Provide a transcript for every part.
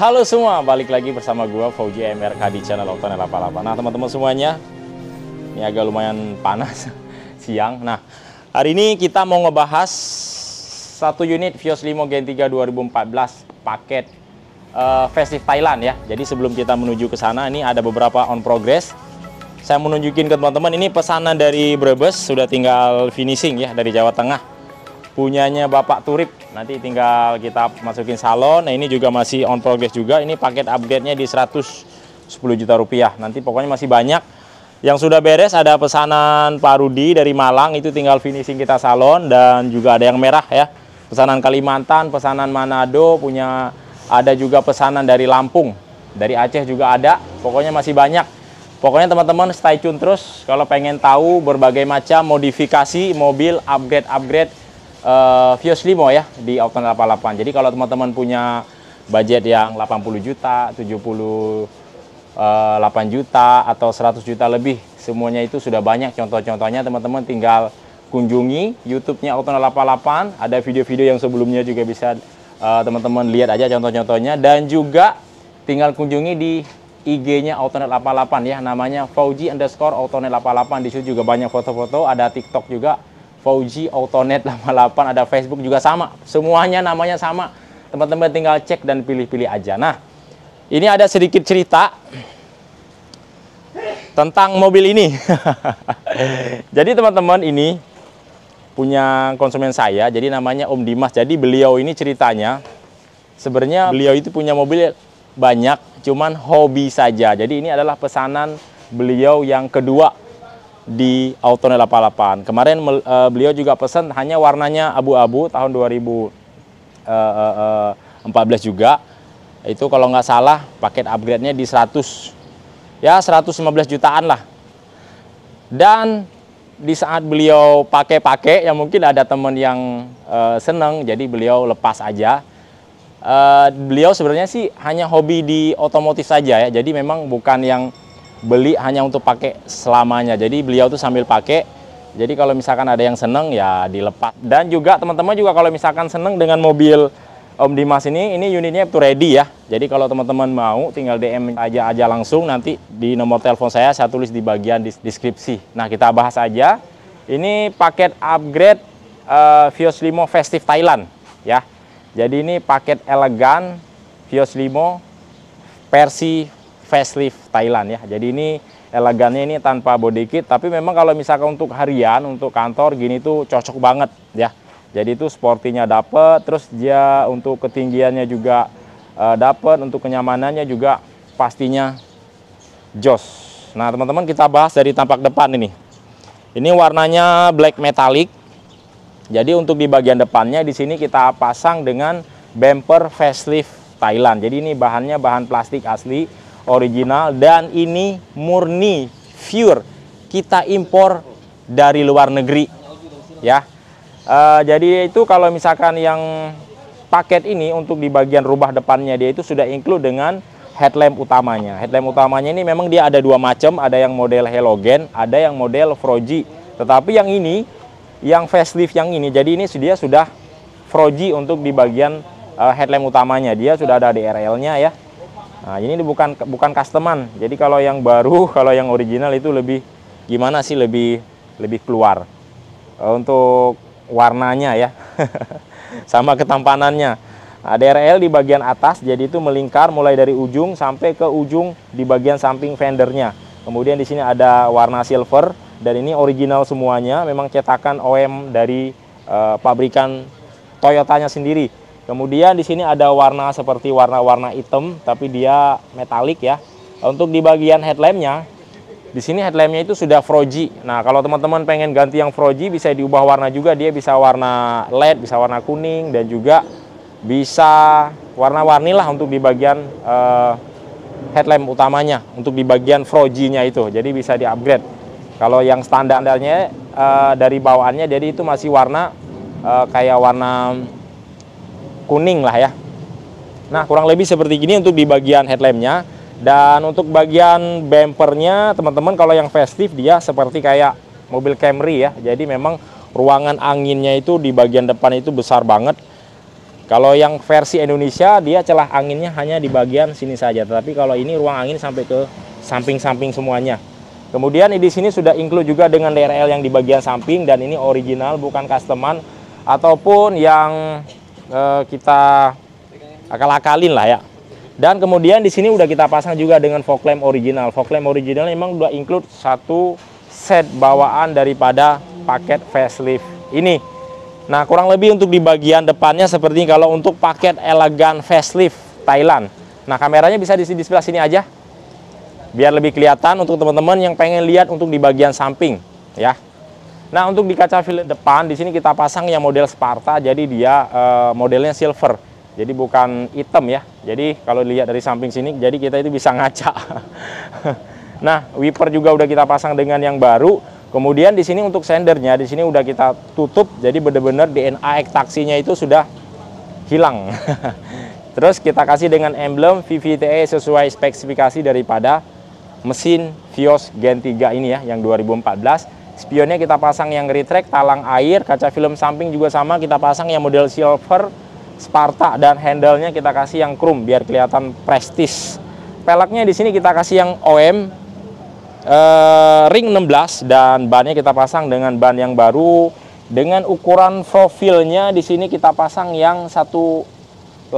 Halo semua, balik lagi bersama gue Fauji MRK di channel Oktan 88. Nah, teman-teman semuanya, ini agak lumayan panas siang. Nah, hari ini kita mau ngebahas satu unit Vios Limo Gen 3 2014 paket uh, Festive Thailand ya. Jadi sebelum kita menuju ke sana, ini ada beberapa on progress. Saya menunjukin ke teman-teman ini pesanan dari Brebes sudah tinggal finishing ya dari Jawa Tengah punyanya Bapak Turip. Nanti tinggal kita masukin salon. Nah, ini juga masih on progress juga. Ini paket upgrade-nya di 110 juta rupiah. Nanti pokoknya masih banyak. Yang sudah beres ada pesanan Pak Rudi dari Malang. Itu tinggal finishing kita salon. Dan juga ada yang merah ya. Pesanan Kalimantan, pesanan Manado. Punya ada juga pesanan dari Lampung. Dari Aceh juga ada. Pokoknya masih banyak. Pokoknya teman-teman stay tune terus kalau pengen tahu berbagai macam modifikasi mobil upgrade-upgrade uh, eh, Vios Limo ya di Auton 88. Jadi kalau teman-teman punya budget yang 80 juta, 70 8 eh, juta atau 100 juta lebih, semuanya itu sudah banyak contoh-contohnya teman-teman tinggal kunjungi YouTube-nya Auton 88, ada video-video yang sebelumnya juga bisa eh, teman-teman uh, lihat aja contoh-contohnya dan juga tinggal kunjungi di IG-nya Autonet 88 ya namanya Fauji underscore Autonet 88 di situ juga banyak foto-foto ada TikTok juga Fauji Autonet 88 ada Facebook juga sama semuanya namanya sama teman-teman tinggal cek dan pilih-pilih aja nah ini ada sedikit cerita tentang mobil ini jadi teman-teman ini punya konsumen saya jadi namanya Om Dimas jadi beliau ini ceritanya sebenarnya beliau itu punya mobil banyak cuman hobi saja jadi ini adalah pesanan beliau yang kedua di Auto 88. Kemarin uh, beliau juga pesan hanya warnanya abu-abu tahun 2014 eh, eh, juga. Itu kalau nggak salah paket upgrade-nya di 100 ya 115 jutaan lah. Dan di saat beliau pakai-pakai ya mungkin ada teman yang uh, seneng jadi beliau lepas aja. Uh, beliau sebenarnya sih hanya hobi di otomotif saja ya. Jadi memang bukan yang beli hanya untuk pakai selamanya. Jadi beliau tuh sambil pakai. Jadi kalau misalkan ada yang seneng ya dilepas. Dan juga teman-teman juga kalau misalkan seneng dengan mobil Om Dimas ini, ini unitnya up to ready ya. Jadi kalau teman-teman mau tinggal DM aja aja langsung nanti di nomor telepon saya saya tulis di bagian deskripsi. Nah kita bahas aja. Ini paket upgrade uh, Vios Limo Festive Thailand ya. Jadi ini paket elegan Vios Limo versi facelift Thailand ya. Jadi ini elegannya ini tanpa body kit, tapi memang kalau misalkan untuk harian, untuk kantor gini tuh cocok banget ya. Jadi itu sportinya dapet, terus dia untuk ketinggiannya juga uh, dapet, untuk kenyamanannya juga pastinya jos. Nah teman-teman kita bahas dari tampak depan ini. Ini warnanya black metallic. Jadi untuk di bagian depannya di sini kita pasang dengan bumper facelift Thailand. Jadi ini bahannya bahan plastik asli original dan ini murni pure kita impor dari luar negeri ya uh, jadi itu kalau misalkan yang paket ini untuk di bagian rubah depannya dia itu sudah include dengan headlamp utamanya headlamp utamanya ini memang dia ada dua macam ada yang model halogen ada yang model froji. tetapi yang ini yang facelift yang ini jadi ini dia sudah froji untuk di bagian uh, headlamp utamanya dia sudah ada DRL-nya ya Nah, ini bukan bukan customan. Jadi kalau yang baru, kalau yang original itu lebih gimana sih lebih lebih keluar. Eh, untuk warnanya ya. Sama ketampanannya. Nah, DRL di bagian atas jadi itu melingkar mulai dari ujung sampai ke ujung di bagian samping fendernya. Kemudian di sini ada warna silver dan ini original semuanya, memang cetakan OM dari uh, pabrikan Toyotanya sendiri. Kemudian di sini ada warna seperti warna-warna hitam tapi dia metalik ya. Untuk di bagian headlampnya, di sini headlampnya itu sudah froji. Nah kalau teman-teman pengen ganti yang froji bisa diubah warna juga. Dia bisa warna LED, bisa warna kuning dan juga bisa warna-warni lah untuk di bagian uh, headlamp utamanya untuk di bagian froji-nya itu. Jadi bisa di upgrade. Kalau yang standarnya uh, dari bawaannya jadi itu masih warna uh, kayak warna kuning lah ya. Nah, kurang lebih seperti ini untuk di bagian headlampnya. Dan untuk bagian bumpernya, teman-teman kalau yang festive dia seperti kayak mobil Camry ya. Jadi memang ruangan anginnya itu di bagian depan itu besar banget. Kalau yang versi Indonesia, dia celah anginnya hanya di bagian sini saja. Tapi kalau ini ruang angin sampai ke samping-samping semuanya. Kemudian di sini sudah include juga dengan DRL yang di bagian samping dan ini original bukan customan ataupun yang uh, kita akal-akalin lah ya. Dan kemudian di sini udah kita pasang juga dengan fog lamp original. Fog lamp original memang udah include satu set bawaan daripada paket facelift ini. Nah, kurang lebih untuk di bagian depannya seperti kalau untuk paket elegan facelift Thailand. Nah, kameranya bisa di, di sebelah sini aja. Biar lebih kelihatan untuk teman-teman yang pengen lihat untuk di bagian samping, ya. Nah, untuk di kaca film depan di sini kita pasang yang model Sparta, jadi dia uh, modelnya silver. Jadi bukan hitam ya. Jadi kalau lihat dari samping sini, jadi kita itu bisa ngaca. nah, wiper juga udah kita pasang dengan yang baru. Kemudian di sini untuk sendernya di sini udah kita tutup. Jadi bener-bener DNA taksinya itu sudah hilang. Terus kita kasih dengan emblem VVTE sesuai spesifikasi daripada mesin Vios Gen 3 ini ya yang 2014 Spionnya kita pasang yang retract, talang air, kaca film samping juga sama kita pasang yang model silver, Sparta dan handle-nya kita kasih yang chrome biar kelihatan prestis. Pelaknya di sini kita kasih yang OM eh, ring 16 dan bannya kita pasang dengan ban yang baru dengan ukuran profilnya di sini kita pasang yang 185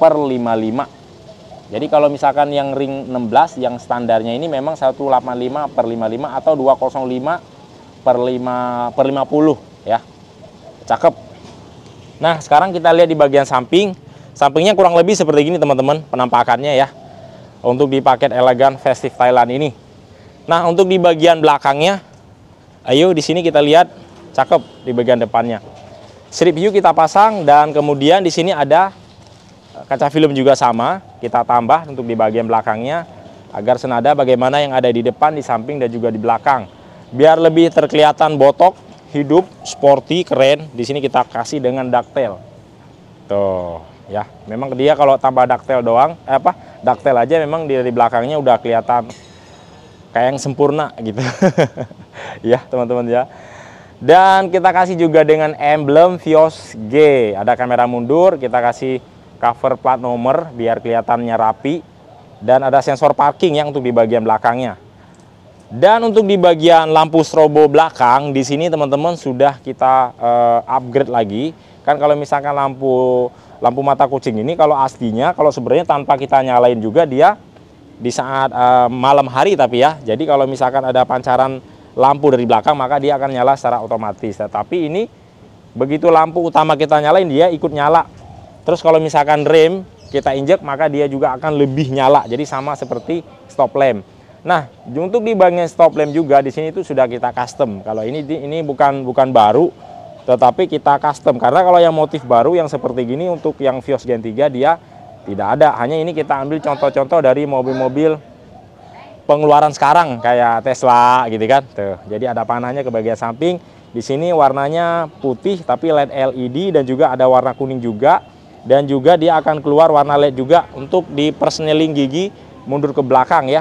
per 55 jadi kalau misalkan yang ring 16 yang standarnya ini memang 185 per 55 atau 205 per 5 per 50 ya. Cakep. Nah, sekarang kita lihat di bagian samping. Sampingnya kurang lebih seperti ini teman-teman penampakannya ya. Untuk di paket elegan festive Thailand ini. Nah, untuk di bagian belakangnya ayo di sini kita lihat cakep di bagian depannya. Strip view kita pasang dan kemudian di sini ada Kaca film juga sama, kita tambah untuk di bagian belakangnya agar senada bagaimana yang ada di depan, di samping dan juga di belakang. Biar lebih terkelihatan botok, hidup, sporty, keren. Di sini kita kasih dengan ducktail. Tuh, ya. Memang dia kalau tambah ducktail doang, eh apa? Ducktail aja memang dari belakangnya udah kelihatan kayak yang sempurna gitu. ya, teman-teman ya. Dan kita kasih juga dengan emblem Vios G. Ada kamera mundur, kita kasih cover plat nomor biar kelihatannya rapi dan ada sensor parking ya untuk di bagian belakangnya. Dan untuk di bagian lampu strobo belakang di sini teman-teman sudah kita uh, upgrade lagi. Kan kalau misalkan lampu lampu mata kucing ini kalau aslinya kalau sebenarnya tanpa kita nyalain juga dia di saat uh, malam hari tapi ya. Jadi kalau misalkan ada pancaran lampu dari belakang maka dia akan nyala secara otomatis. Tetapi ini begitu lampu utama kita nyalain dia ikut nyala Terus kalau misalkan rem kita injek maka dia juga akan lebih nyala. Jadi sama seperti stop lamp. Nah, untuk di bagian stop lamp juga di sini itu sudah kita custom. Kalau ini ini bukan bukan baru, tetapi kita custom. Karena kalau yang motif baru yang seperti gini untuk yang Vios Gen 3 dia tidak ada. Hanya ini kita ambil contoh-contoh dari mobil-mobil pengeluaran sekarang kayak Tesla gitu kan. Tuh. Jadi ada panahnya ke bagian samping. Di sini warnanya putih tapi LED LED dan juga ada warna kuning juga dan juga dia akan keluar warna LED juga untuk di perseneling gigi mundur ke belakang ya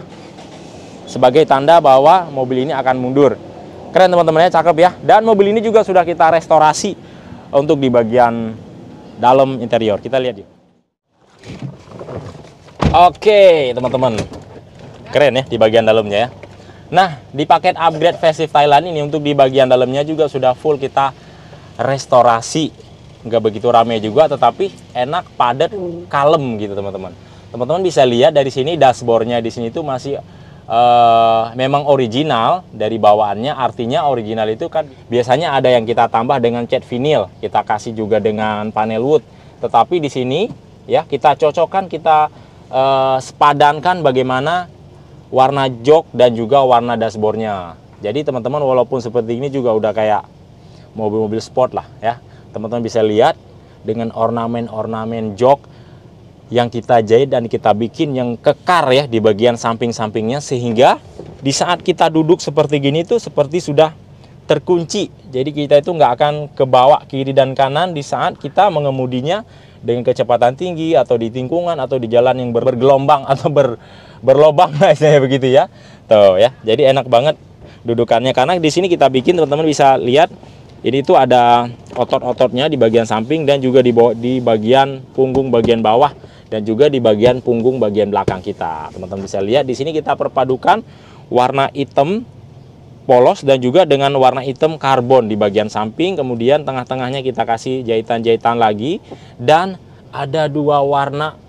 sebagai tanda bahwa mobil ini akan mundur keren teman-teman ya cakep ya dan mobil ini juga sudah kita restorasi untuk di bagian dalam interior kita lihat yuk oke teman-teman keren ya di bagian dalamnya ya nah di paket upgrade festive Thailand ini untuk di bagian dalamnya juga sudah full kita restorasi nggak begitu ramai juga tetapi enak padat kalem gitu teman-teman teman-teman bisa lihat dari sini dashboardnya di sini itu masih uh, memang original dari bawaannya artinya original itu kan biasanya ada yang kita tambah dengan cat vinil kita kasih juga dengan panel wood tetapi di sini ya kita cocokkan kita uh, sepadankan bagaimana warna jok dan juga warna dashboardnya jadi teman-teman walaupun seperti ini juga udah kayak mobil-mobil sport lah ya Teman-teman bisa lihat dengan ornamen-ornamen jok yang kita jahit dan kita bikin yang kekar ya di bagian samping-sampingnya sehingga di saat kita duduk seperti gini tuh seperti sudah terkunci. Jadi kita itu nggak akan ke bawah kiri dan kanan di saat kita mengemudinya dengan kecepatan tinggi atau di tingkungan atau di jalan yang bergelombang atau ber berlobang lah istilahnya begitu ya. Tuh ya. Jadi enak banget dudukannya karena di sini kita bikin teman-teman bisa lihat ini tuh ada otot-ototnya di bagian samping dan juga di, di bagian punggung bagian bawah dan juga di bagian punggung bagian belakang kita. Teman-teman bisa lihat di sini kita perpadukan warna hitam polos dan juga dengan warna hitam karbon di bagian samping. Kemudian tengah-tengahnya kita kasih jahitan-jahitan lagi dan ada dua warna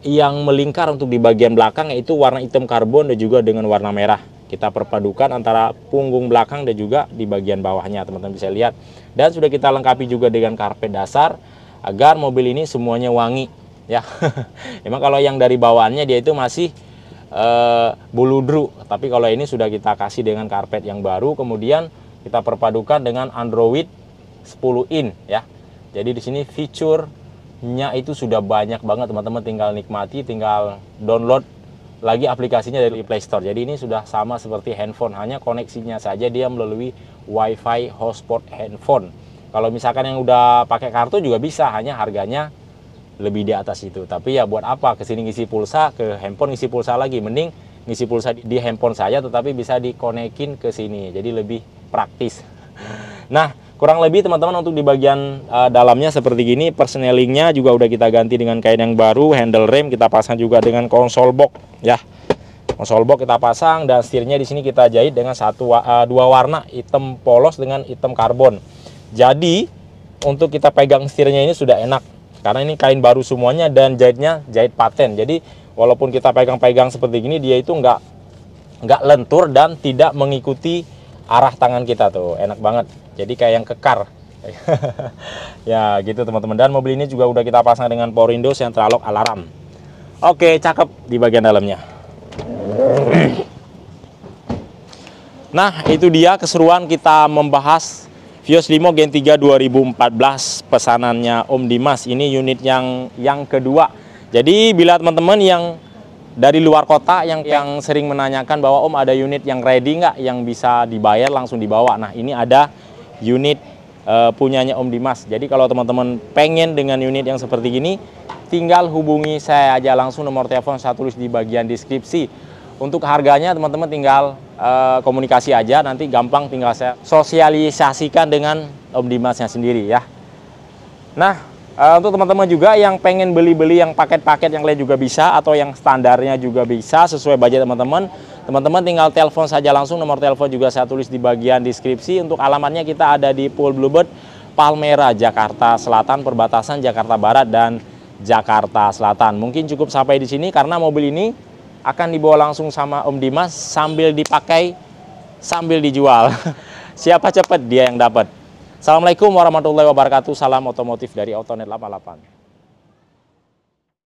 yang melingkar untuk di bagian belakang yaitu warna hitam karbon dan juga dengan warna merah kita perpadukan antara punggung belakang dan juga di bagian bawahnya teman-teman bisa lihat dan sudah kita lengkapi juga dengan karpet dasar agar mobil ini semuanya wangi ya emang kalau yang dari bawahnya dia itu masih e, eh, buludru tapi kalau ini sudah kita kasih dengan karpet yang baru kemudian kita perpadukan dengan Android 10 in ya jadi di sini fiturnya itu sudah banyak banget teman-teman tinggal nikmati tinggal download lagi aplikasinya dari Play Store. Jadi ini sudah sama seperti handphone, hanya koneksinya saja dia melalui WiFi hotspot handphone. Kalau misalkan yang udah pakai kartu juga bisa, hanya harganya lebih di atas itu. Tapi ya buat apa ke sini ngisi pulsa, ke handphone ngisi pulsa lagi. Mending ngisi pulsa di handphone saja, tetapi bisa dikonekin ke sini. Jadi lebih praktis. Nah, kurang lebih teman-teman untuk di bagian uh, dalamnya seperti gini persnelingnya juga udah kita ganti dengan kain yang baru handle rem kita pasang juga dengan konsol box ya konsol box kita pasang dan setirnya di sini kita jahit dengan satu uh, dua warna hitam polos dengan hitam karbon jadi untuk kita pegang setirnya ini sudah enak karena ini kain baru semuanya dan jahitnya jahit paten jadi walaupun kita pegang-pegang seperti ini dia itu nggak nggak lentur dan tidak mengikuti arah tangan kita tuh enak banget jadi kayak yang kekar ya gitu teman-teman dan mobil ini juga udah kita pasang dengan power window central lock alarm oke cakep di bagian dalamnya nah itu dia keseruan kita membahas Vios Limo Gen 3 2014 pesanannya Om Dimas ini unit yang yang kedua jadi bila teman-teman yang dari luar kota yang ya. yang sering menanyakan bahwa Om ada unit yang ready nggak yang bisa dibayar langsung dibawa nah ini ada unit uh, punyanya Om Dimas. Jadi kalau teman-teman pengen dengan unit yang seperti ini, tinggal hubungi saya aja langsung nomor telepon saya tulis di bagian deskripsi. Untuk harganya teman-teman tinggal uh, komunikasi aja, nanti gampang tinggal saya sosialisasikan dengan Om Dimasnya sendiri ya. Nah, Uh, untuk teman-teman juga yang pengen beli-beli yang paket-paket yang lain juga bisa atau yang standarnya juga bisa sesuai budget teman-teman. Teman-teman tinggal telepon saja langsung nomor telepon juga saya tulis di bagian deskripsi. Untuk alamatnya kita ada di Pool Bluebird, Palmera, Jakarta Selatan, perbatasan Jakarta Barat dan Jakarta Selatan. Mungkin cukup sampai di sini karena mobil ini akan dibawa langsung sama Om Dimas sambil dipakai sambil dijual. Siapa cepat dia yang dapat. Assalamualaikum warahmatullahi wabarakatuh. Salam otomotif dari Autonet 88.